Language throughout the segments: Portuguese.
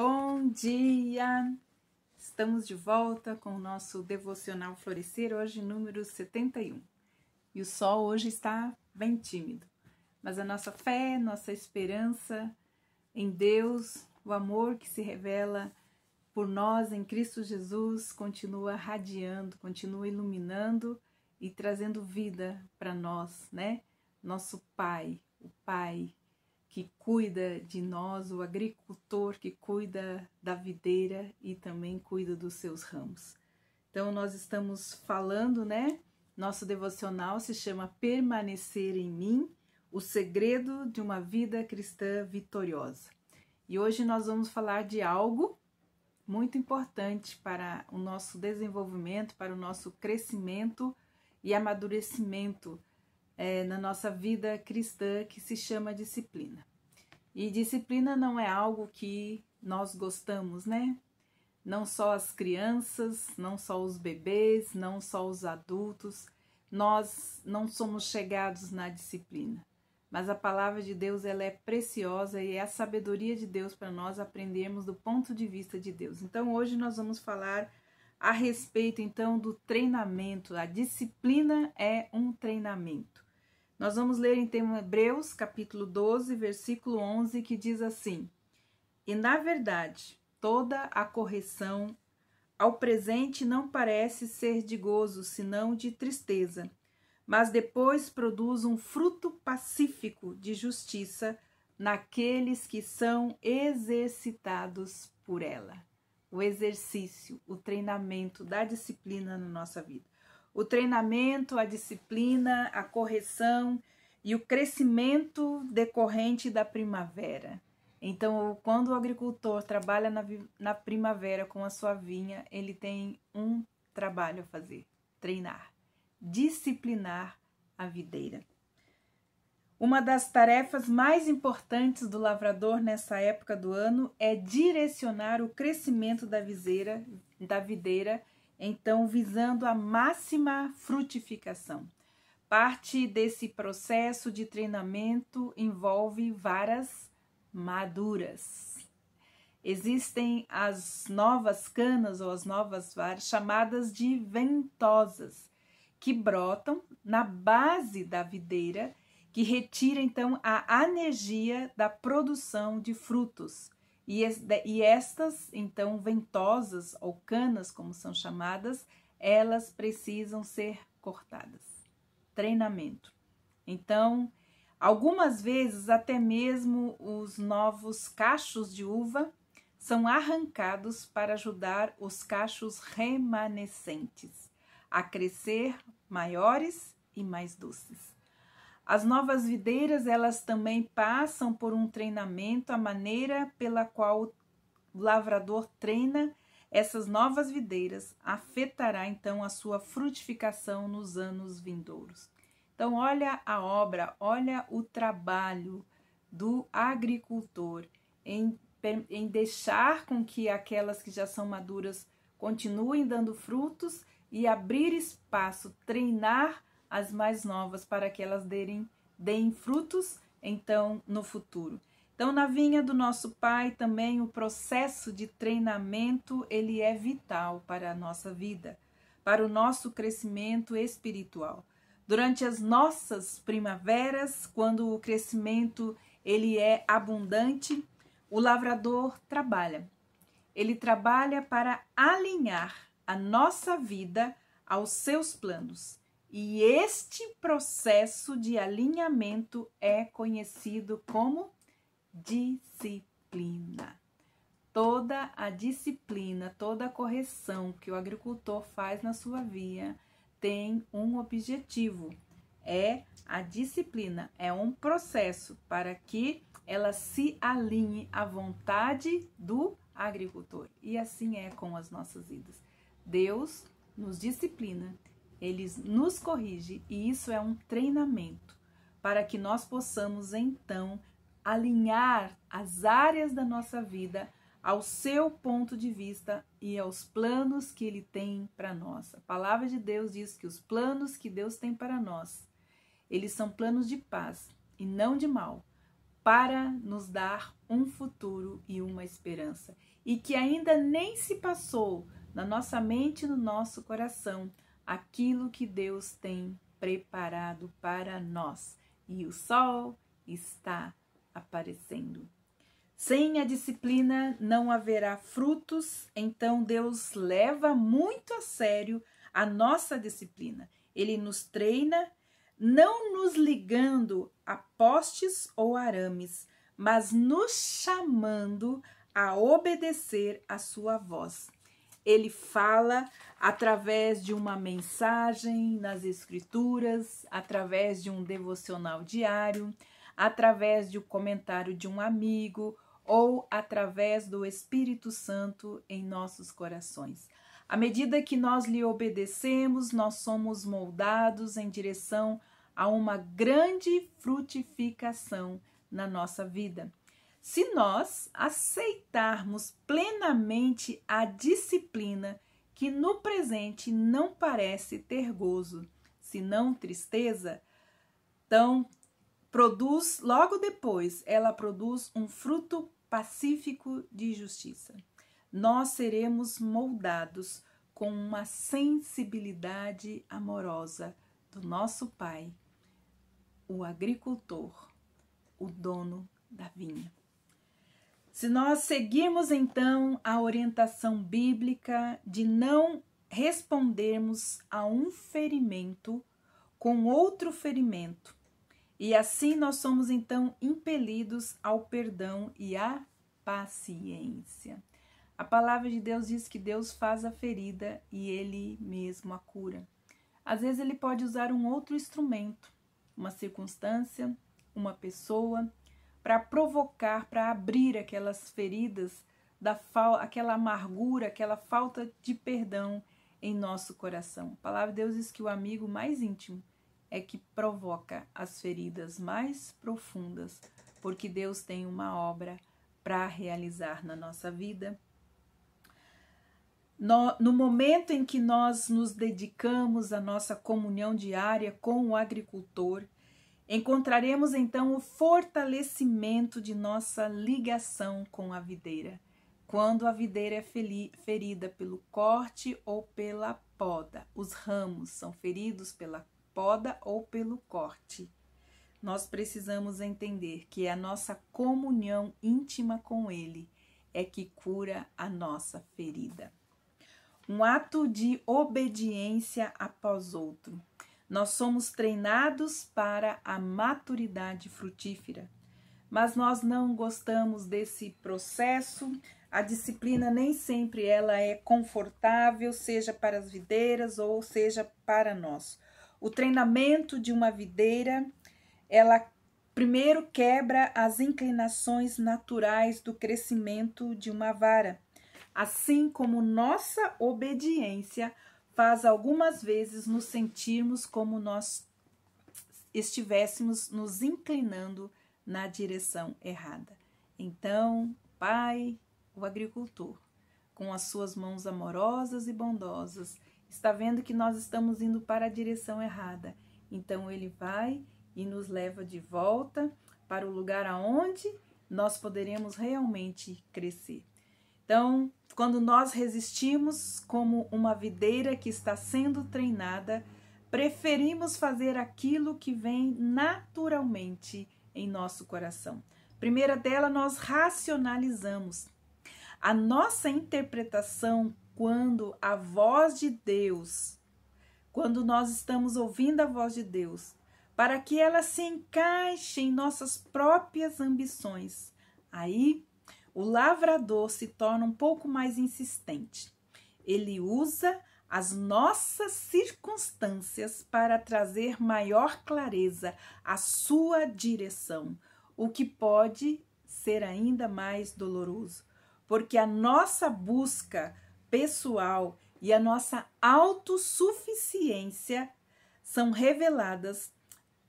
Bom dia! Estamos de volta com o nosso devocional Florescer, hoje número 71. E o sol hoje está bem tímido, mas a nossa fé, nossa esperança em Deus, o amor que se revela por nós em Cristo Jesus continua radiando, continua iluminando e trazendo vida para nós, né? Nosso Pai, o Pai que cuida de nós, o agricultor que cuida da videira e também cuida dos seus ramos. Então nós estamos falando, né? Nosso devocional se chama Permanecer em mim, o segredo de uma vida cristã vitoriosa. E hoje nós vamos falar de algo muito importante para o nosso desenvolvimento, para o nosso crescimento e amadurecimento é, na nossa vida cristã que se chama disciplina. E disciplina não é algo que nós gostamos, né? Não só as crianças, não só os bebês, não só os adultos, nós não somos chegados na disciplina. Mas a palavra de Deus ela é preciosa e é a sabedoria de Deus para nós aprendermos do ponto de vista de Deus. Então hoje nós vamos falar a respeito então do treinamento. A disciplina é um treinamento. Nós vamos ler então Hebreus, capítulo 12, versículo 11, que diz assim: E na verdade, toda a correção ao presente não parece ser de gozo, senão de tristeza, mas depois produz um fruto pacífico de justiça naqueles que são exercitados por ela. O exercício, o treinamento da disciplina na nossa vida o treinamento, a disciplina, a correção e o crescimento decorrente da primavera. Então, quando o agricultor trabalha na, na primavera com a sua vinha, ele tem um trabalho a fazer: treinar, disciplinar a videira. Uma das tarefas mais importantes do lavrador nessa época do ano é direcionar o crescimento da, viseira, da videira então visando a máxima frutificação. Parte desse processo de treinamento envolve varas maduras. Existem as novas canas ou as novas varas chamadas de ventosas, que brotam na base da videira, que retira então a energia da produção de frutos e, e estas, então, ventosas ou canas, como são chamadas, elas precisam ser cortadas. Treinamento. Então, algumas vezes até mesmo os novos cachos de uva são arrancados para ajudar os cachos remanescentes a crescer maiores e mais doces. As novas videiras, elas também passam por um treinamento, a maneira pela qual o lavrador treina essas novas videiras afetará então a sua frutificação nos anos vindouros. Então, olha a obra, olha o trabalho do agricultor em, em deixar com que aquelas que já são maduras continuem dando frutos e abrir espaço, treinar as mais novas para que elas derem, deem frutos então no futuro. Então, na vinha do nosso Pai também o processo de treinamento ele é vital para a nossa vida, para o nosso crescimento espiritual. Durante as nossas primaveras, quando o crescimento ele é abundante, o lavrador trabalha. Ele trabalha para alinhar a nossa vida aos seus planos. E este processo de alinhamento é conhecido como disciplina. Toda a disciplina, toda a correção que o agricultor faz na sua via tem um objetivo. É a disciplina, é um processo para que ela se alinhe à vontade do agricultor. E assim é com as nossas vidas. Deus nos disciplina ele nos corrige e isso é um treinamento para que nós possamos então alinhar as áreas da nossa vida ao seu ponto de vista e aos planos que ele tem para nós. A palavra de Deus diz que os planos que Deus tem para nós, eles são planos de paz e não de mal, para nos dar um futuro e uma esperança, e que ainda nem se passou na nossa mente e no nosso coração, aquilo que Deus tem preparado para nós. E o sol está aparecendo. Sem a disciplina não haverá frutos, então Deus leva muito a sério a nossa disciplina. Ele nos treina, não nos ligando a postes ou arames, mas nos chamando a obedecer a sua voz ele fala através de uma mensagem nas Escrituras, através de um devocional diário, através de um comentário de um amigo ou através do Espírito Santo em nossos corações. À medida que nós lhe obedecemos, nós somos moldados em direção a uma grande frutificação na nossa vida se nós aceitarmos plenamente a disciplina que no presente não parece ter gozo, senão tristeza, então produz logo depois, ela produz um fruto pacífico de justiça. Nós seremos moldados com uma sensibilidade amorosa do nosso Pai, o agricultor, o dono da vinha. Se nós seguirmos então a orientação bíblica de não respondermos a um ferimento com outro ferimento, e assim nós somos então impelidos ao perdão e à paciência. A palavra de Deus diz que Deus faz a ferida e ele mesmo a cura. Às vezes ele pode usar um outro instrumento, uma circunstância, uma pessoa, para provocar, para abrir aquelas feridas, da aquela amargura, aquela falta de perdão em nosso coração. A palavra de Deus diz que o amigo mais íntimo é que provoca as feridas mais profundas, porque Deus tem uma obra para realizar na nossa vida. No, no, momento em que nós nos dedicamos à nossa comunhão diária com o agricultor, Encontraremos então o fortalecimento de nossa ligação com a videira, quando a videira é ferida pelo corte ou pela poda. Os ramos são feridos pela poda ou pelo corte. Nós precisamos entender que a nossa comunhão íntima com Ele é que cura a nossa ferida. Um ato de obediência após outro nós somos treinados para a maturidade frutífera, mas nós não gostamos desse processo. A disciplina nem sempre ela é confortável, seja para as videiras ou seja para nós. O treinamento de uma videira, ela primeiro quebra as inclinações naturais do crescimento de uma vara, assim como nossa obediência faz algumas vezes nos sentirmos como nós estivéssemos nos inclinando na direção errada. Então, Pai, o agricultor, com as suas mãos amorosas e bondosas, está vendo que nós estamos indo para a direção errada. Então ele vai e nos leva de volta para o lugar aonde nós poderemos realmente crescer. Então, quando nós resistimos como uma videira que está sendo treinada, preferimos fazer aquilo que vem naturalmente em nosso coração. Primeira dela, nós racionalizamos. A nossa interpretação quando a voz de Deus, quando nós estamos ouvindo a voz de Deus, para que ela se encaixe em nossas próprias ambições. Aí o lavrador se torna um pouco mais insistente. Ele usa as nossas circunstâncias para trazer maior clareza à sua direção, o que pode ser ainda mais doloroso, porque a nossa busca pessoal e a nossa autossuficiência são reveladas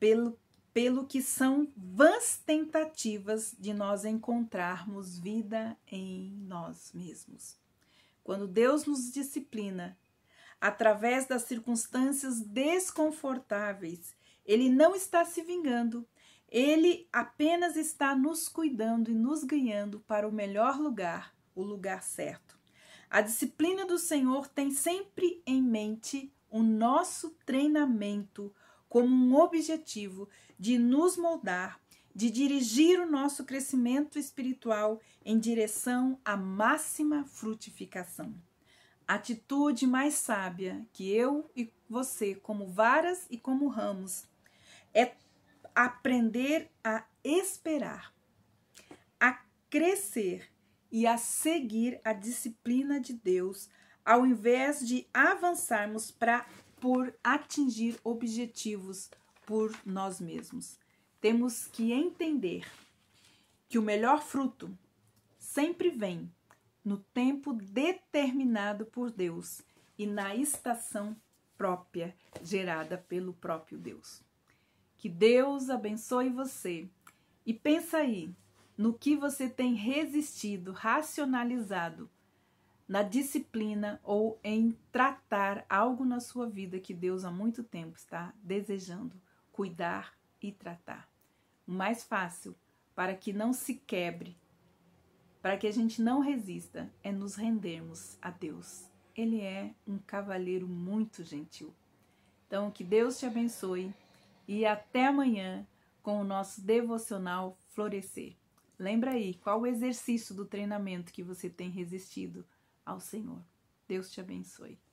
pelo pelo que são vãs tentativas de nós encontrarmos vida em nós mesmos. Quando Deus nos disciplina, através das circunstâncias desconfortáveis, Ele não está se vingando, Ele apenas está nos cuidando e nos ganhando para o melhor lugar, o lugar certo. A disciplina do Senhor tem sempre em mente o nosso treinamento como um objetivo de nos moldar, de dirigir o nosso crescimento espiritual em direção à máxima frutificação. Atitude mais sábia que eu e você, como varas e como ramos, é aprender a esperar, a crescer e a seguir a disciplina de Deus, ao invés de avançarmos para por atingir objetivos por nós mesmos. Temos que entender que o melhor fruto sempre vem no tempo determinado por Deus e na estação própria gerada pelo próprio Deus. Que Deus abençoe você e pensa aí no que você tem resistido, racionalizado na disciplina ou em tratar algo na sua vida que Deus há muito tempo está desejando cuidar e tratar. O mais fácil para que não se quebre, para que a gente não resista, é nos rendermos a Deus. Ele é um cavalheiro muito gentil. Então, que Deus te abençoe e até amanhã com o nosso devocional Florescer. Lembra aí qual o exercício do treinamento que você tem resistido ao Senhor. Deus te abençoe.